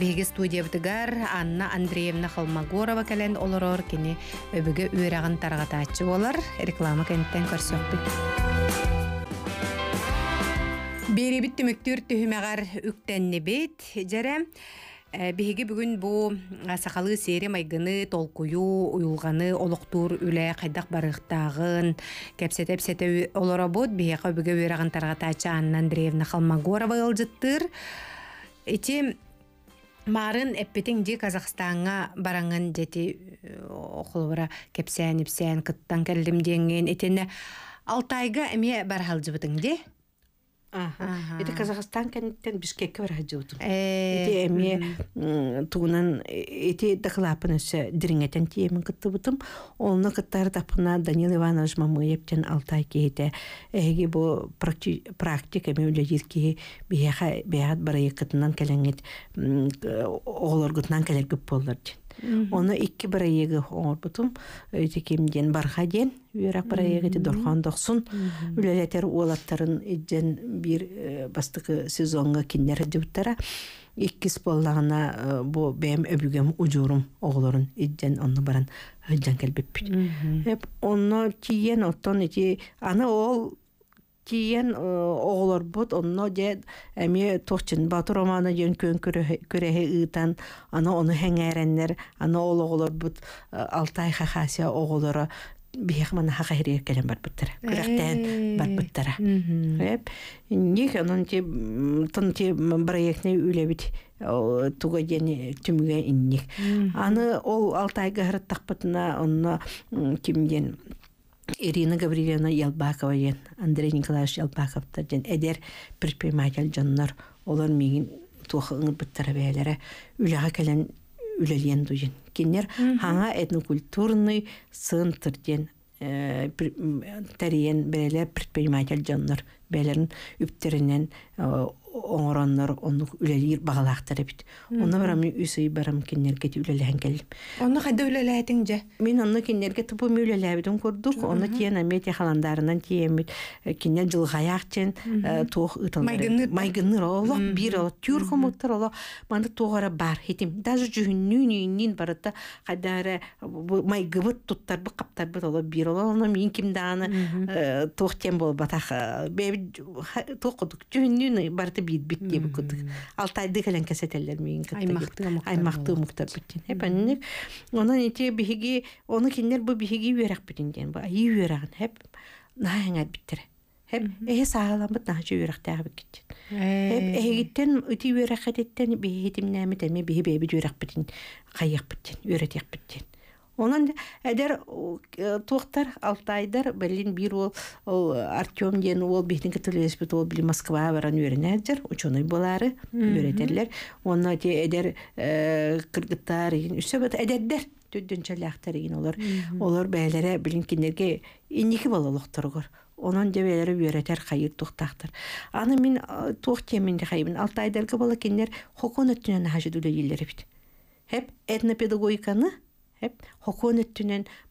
Беге студиябытыгар Анна Андреевна Холмогорова кәлен олорор кини өбігі үйрағын тарғатачы олар реклама кәнттен көрсөкбіт. Беребит түмөктүр түһүмәгәр үктәннебит жәрә э, биһиги бүгүн бу э, сахалы сере майгыны толкуу уюлганы олоктур үле кайдак барыктагын кепсетеп сете олоробот биһи кабыга берагантарга тача Анна Андреевна Халмагорова ылжыттыр. Ити Марын эппетиң э, ди Казахстанга бараңын жети окулбара кепсән ипсән кыттан келдим деген этене Алтайга эме бархалжыбытың ди. Ити Казахстан кенниттен Бишкекке бараджыутун. Ити э, эми туунан ити э, дыхлапын өсө дириңетен тиемин кыттыбытым. Олны кыттар тапына Данил Иванович Мамыевтен алтай кейте. Эги бу практика эми үледирки бияха бият барайы кытынан келеңет олоргутнан келер көп болдыр. Mm-hmm. Оны икки бирайеги оңорбутум үтекемден барға ден үйрак егі те mm-hmm. дорхон дұқсын үлелетер mm-hmm. уолаттарын бір бир э, сезонға сезонга киннер дебуттара иккис боллагына өбігім э, бэм өбүгем ужурум оголорун эджен оны баран жан келбеппіт оны тиен оттон ити аны ол тиен э, оголорбут онно же эми тохчин батыр романа жөн көн күрэхи ыытан ана ону хеңээреннер ана ологолорбут э, алтай хахасия оголоро биһэх мана хаха хирер келен барбыттара күрэхтэн барбыттара эп них онон те тон те проектне үлебит э, туга дени түмүгэ инник аны ол алтай гахырат такпытына онно кимден Ирина Гаврилевна Ялбакова ен, Андрей Николаевич Ялбаковтар жен, әдер предприниматель жаннар, олар мегін туақы ыңыр бұттары бәйлері, үліға кәлін үлелен дұйын. Кеннер хаңа этнокультурный сын ден, тәрен предприниматель жаннар, бәлерін үптерінен э, оңороннор онук үлелир багалаактар эбит. Онна барам үсүй барам киннерге үлелеһен келдим. Онна кайда үлелеһетиң же? мен онна киннерге тупу үлелеһебитен курдук Онна тиен амете халандарынан тиемит. Э, Киннер жылгаяк чен э, тох ытыл. майгыныр олох бир ол тюрхум хомуттар олох. Манда тогара бар хетим. Даже жүннүнүнүн барыта хайдары майгыбыт туттар бу каптар бит оло бир оло. мен ким кимданы э, тох тем болбатах. Бе тох кудук жүннүн барыта биит бит кыдык алтайды келен кесетеллер мин кыдык аймакты муктар биттен эпенник онан оны киндер бу биһиги верак битинден бу айы верагын хеп наһаңат биттер хеп эхе сааламыт нахчы верак тагы биттен хеп Онан әдер тоқтар алтайдар бәлін бир ол ол Артем ден ол бетінгі еспет ол білі Москва баран үйренә әдер ученый болары үйретерлер. Оны те әдер э, кыргыттар үсі бәт әдеддер төдден чалақтар еген олар. Олар бәлері білін кендерге балалық балалықтырғыр. Онан дебелері үйретер қайыр тоқтақтар. Аны мен туқ темінде қайымын. Алтайдарға бала кендер хокон өттінен хажы дүлі елері бит эп хокон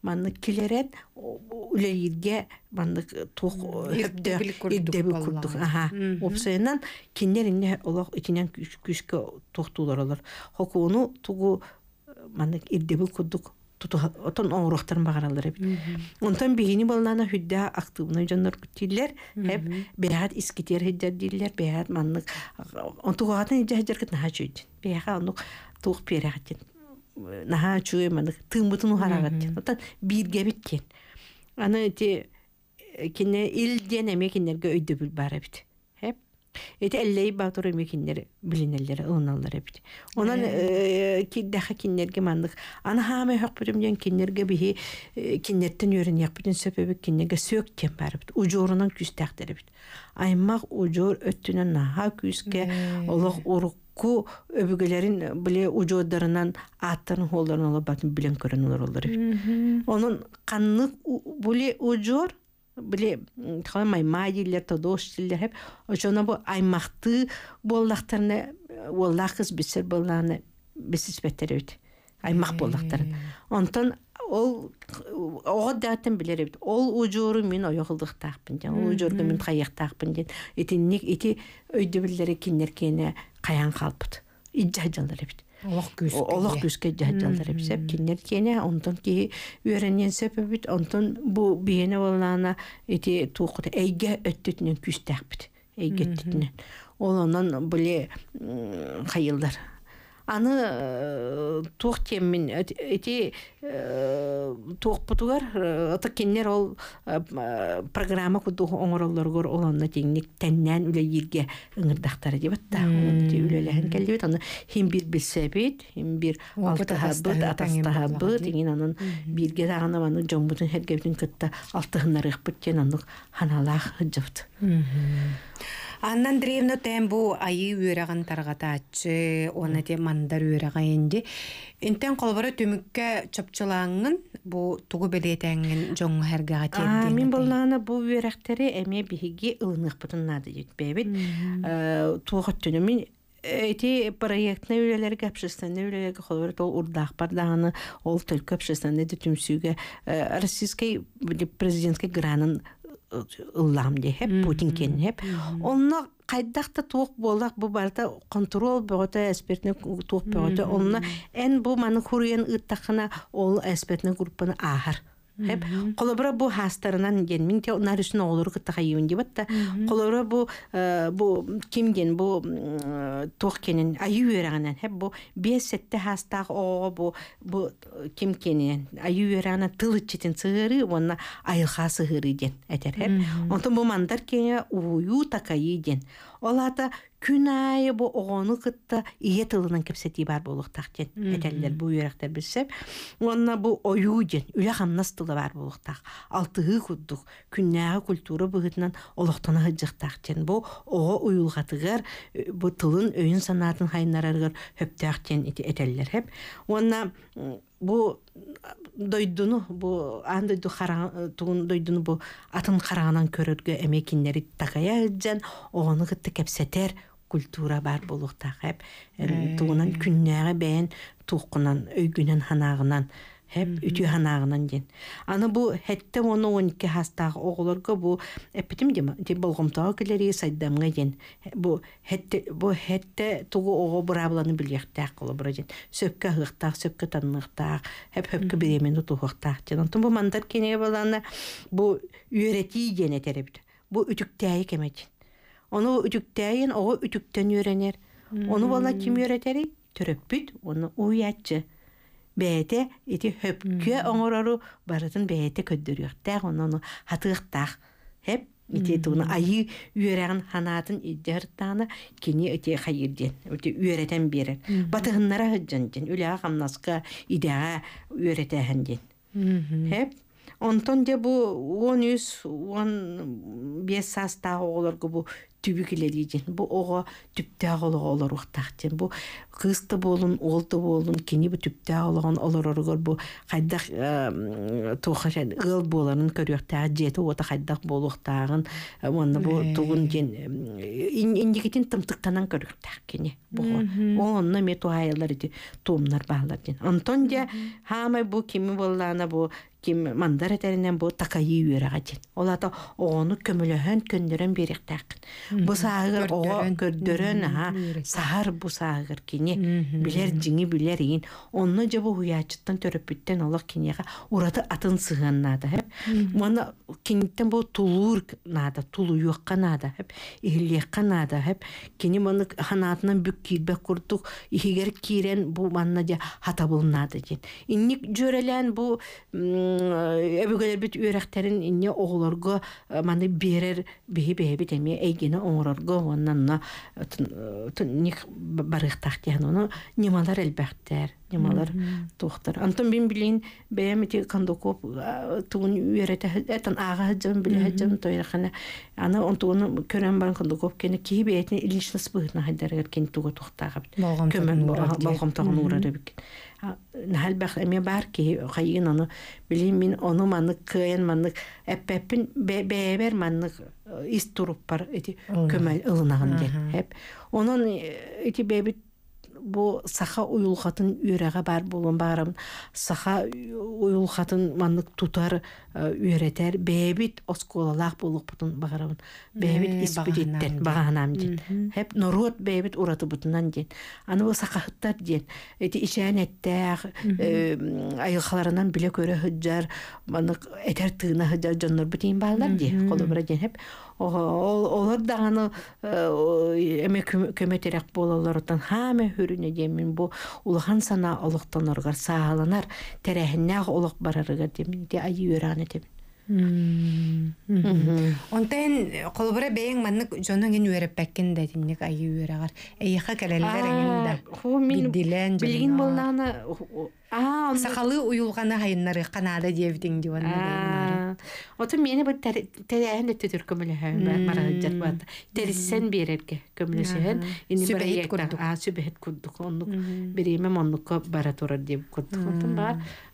маннык килерен үлелирге маннык тук ирдеби курдук аха опсыйынан киннер инне олох итинен күшкө туктуулар олор хокуну тугу маннык ирдеби курдук отон оңрохтар багаралар эбит. Онтон бигини боллана хүддә активны жоннор күтиллер, эп искитер хиддер маннык. наха чуй маны тымбытын харагат отан бирге биткен аны ти кине илден эме кинерге өйдө бил бара бит хеп эти эллей батыр эме кинер билинелер ылыналар бит онан ки даха кинерге мандык аны хамы хок биримден кинерге бихи кинеттен өрүн як бүтүн сөпөбү кинеге сөктен бара бит ужорунан күз тактер бит аймак ужор өттүнөн наха күзге олох урук ку өбүгелерин биле ужоддарынан атын холдорун ала батын билен көрөн олор олар. Онун канны биле ужоор биле халамай дос тодоштиллер хеп ошону бу аймакты боллактарны воллахыз бисер болланы бисис беттерет. Аймак боллактарын. Онтон ол оғат дәтін білер ол ужоору мен ояғылдық тақпын ден ол ожорға мен қайық дейт ден ити нек ити өйді қаян қалпыт иджайдалар ебит олох күске жайдалар ебсеп кинер кене онтон ки үйренен себебит онтон бу биене болана онан қайылдар аны тоқ теммен эти тоқ бутугар аты э, кеннер ол э, э, программа куду оңороллоргор олонна теңник тәннән үле ерге ыңырдактары деп атта үлеләһен келдибит аны хим бир билсебит хим бир алтыһабыт атастаһабыт иңин анын бирге дагана аны жоңбутун хергебитин кытта алтыһыннарыхбыт тен аны ханалаах ыджыбыт Анна Андреевна тем бу айы үйрәгән тарғатачы оны те мандар үйрәгә инде. Интен колбары төмүккә чапчылаңын бу тугу белетәңен жоң һәргә атетте. А мин булнаны бу үйрәктәре әме биһиге ылынык бутыннады җитбәбит. Э, Тугы төне мин эти проектны үлелерге не үлелерге холбар ол урдах барданы ол төлкө общественный дүтүмсүүгө э, российский президентский гранын ыллам де хеп путин кен хеп онна кайдакта туох болак бу барда контрол бөгөтө экспертне туох бөгөтө онна эн бу маны хурен ыттакына ол экспертне группаны ахыр Хэп қолыбыра бу хастарынан ген мен те нар үсін кытта хайуын деп атта қолыбыра бу бу кимген бу тоқ кенен аю өрәгінен хэп бу бес сетте хастақ оғы бу бу ким кенен аю өрәгінен тыл итчетен сығыры онна айылха сығыры ден әтер хэп онтын бу мандар кене уюу такайы ден ол күн айы бу огону кытта ие тылынан кепсети бар болуктактен этеллер бу үйрәктер билсеп онна бу ою ден үле хамнас тылы бар болуктак алтыгы куддук күннәгы культура быгытынан олоктана хыджыктактен бу ого уюлгатыгар бу тылын өйүн санаатын хайнараргар хөптактен этеллер хеп онна бу э, дойдуну бу ан дойду э, дойдуну бу атын караганан көрөргө эме киннери такая жан ону кытты кепсетер культура бар болуқтақ әп э, туынан э. күннәгі бәйін туқынан өйгінен ханағынан Хэп үтү ханагынан ден. Аны бу хэтте оны онке хастагы оголорго бу эпитим дем де болгомтоо келери сайдамга ден. Бу хэтте бу хэтте тугу ого бурабыланы билектак кылы бура ден. Сөпкө хыктак, сөпкө таныктак, хэп хэпкө беремен тутуктак ден. Онтон бу мандар кенеге баланы бу үйрөтүү дене теребит. Бу үтүктәй кемет. Оны үтүктәйін, оғы үтіктен үйренер. Оны бала кім үйретері? Төрөппүт, оны уятчы. Бәйте, еті хөпкө оңырару барытын бәйте көддөрүқтәк, оны хатықтақ. Хеп, Ите туны айы үйрәген ханатын идәртаны кини өте хайырден, өте үйрәтен берен. Батыгыннара хыджанден, үләгә хамнаска идәгә үйрәтәһенден. Хәп Онтон де бу 13 15 саста оғылар бу түбүгелериден бу ого түптәк олого олоруктактен бу кысты болун олты болун кини бу түптәк ологон бұ бу хайдах ә, тухашан ыл боларын көрүктәк жети ота хайдах болуктагын ә, онда бу ә. тугун ден индигитин тымтыктанан көрүктәк кини бу онна метуайлар ди тумнар баалар ден антон де хамай бу кими боллана бу ким мандар этеринен бу такайы үйөрөгө ден ол ата огону көмөлөһөн көндөрөн бериктакын бусаагыр ого көрдөрөн аха сахар бусаагыр кини билер жиңи билер ин онно жабы хуячыттан төрөпүттен олох кинига ураты атын сыгыннады хеп мана киниттен бу тулуур нада тулуюкка нада хеп ийлекка нада хеп кини маны ханатынан бүк кийбек курдук ихигер кирен бу манна же хата булнады дин инник жөрелен бу эбүгелер бит үйрөктерин инне оголорго маны берер биһи бэбит эми эйгени оңорорго оннанна них барыхтах тиһэн ону немалар элбэхтэр немалар тухтар антон бин билин бэм ити кандукоп туун үйөрөтө этан ага хэджэм биле хэджэм тойрахана ана он туун көрөн бан кандукоп кени киһи бээтин илишлис быхна хайдаргар кени туга тухтагап көмөн болгом тогун урарыбик нахал бах эме бар ки хайын аны билин мин ону манык кыен манык эппеппин бээбер манык Э, ис бар эти көмөл ылынаган де хеп Оның эти бебит бу саха уюлхатын үйрэгэ бар булун барым саха уюлхатын маннык тутар Э, үйрәтәр бәбит осколалақ болып бұтын бағарабын бәбит э, испириттен бағанам ден хәп норот бәбит ураты бұтынан ден аны бұл сақаттар ден эти ишән әттәх айылқаларынан біле көрі хыджар әтәр тыына хыджар жоннор бұтын балдар ден қолы бұра ден хәп олар дағаны э, эме көмөтерек бололорутан хаме хүрүнө демин бу улахан сана олуктан оргар сааланар терехиннях олук барарыгар демин де айы дьон этебин Онтен қолбыра э, бейін маннык жонун ген үйрәппәккен да тинник айы үйрәгәр. Эйха кәләләр инде. мен Билгин сахалы уюлганы хайыннары э, канада мені бар.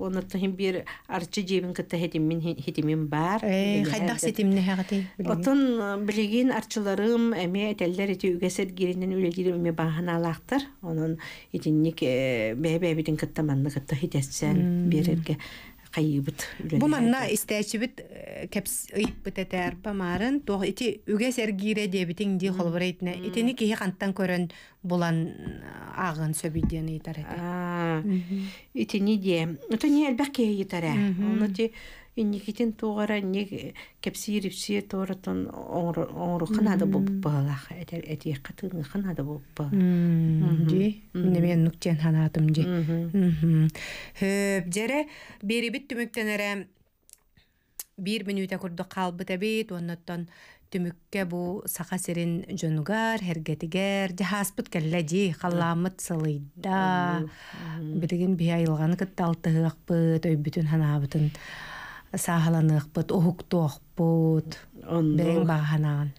Оны тыһын бир арчы жебин кэтэ хэдим мин хэдимин бар. Э, Хайдак сэтим нэхэгэти. Отон э, билигин арчыларым әме э, этэлдэр эти үгэсэр гэринэн үлэгэрим ме бахана лахтар. Онон эти нэк бэбэбэдин кэтэ манны кэтэ хэдэсэн бэрэргэ. Бұл буманна истечибит кепс ыйппыт этээрпа ити үге сергире дебитиң ди холбор итини кихи ханттан көрөн булан агын сөбиден итар итини де инникитин тугара не э, кепсирип торатон оңрухан ада болбалах эти катынхан ада болбал ди немен нуктен ханатым ди хөп жере э, берибит түмүктенере бир минута курду калбыта бит онноттон түмүкке бу саха сирин жонугар хергетигер жахаспыт келле жи халламыт сылыйда билигин бия айылганы кытта алтыакпыт өйбүтүн ханаабытын саахаланыхпыт ухуктуохпут бэрэң бааханаан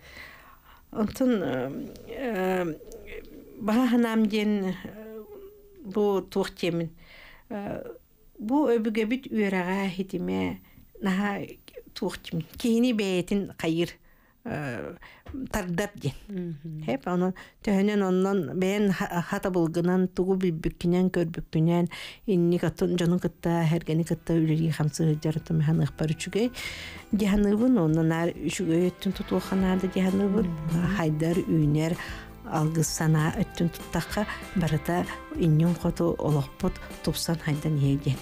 онтон э, э, бааханаам диэн э, бу туох темин бу өбүгэбит үөрэҕэ хитиме наһа туох тим кини бээтин хайыр тардап ден. Хеп оно төһөнен оннан бен хата булгынан тугу бибиккинен көрбүккинен инни катын жонун кытта хергени кытта үлери хамсы жаратым хан ыхбар үчүгэй диханыбын оннан ар үчүгэй өттүн тутулханарда диханыбын хайдар үйнер алгыс сана өттүн туттакка барата иннин хоту олохпут тупсан хайдан ээген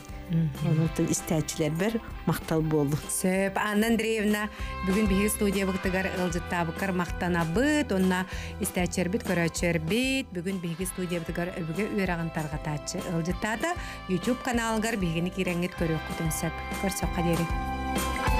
Онутын истәчләр бер мақтал болды. Сөп, Анна Андреевна, бүгін бігі студия бұқтығар ұлжытта бұқыр мақтана бұд, онна истәчер бұд, көрәчер бұд, бүгін бігі студия бұқтығар өбігі үйрағын тарғататшы ұлжытта YouTube каналығар бігіні кереңет көрек құтын сөп. Көрсөп қадері.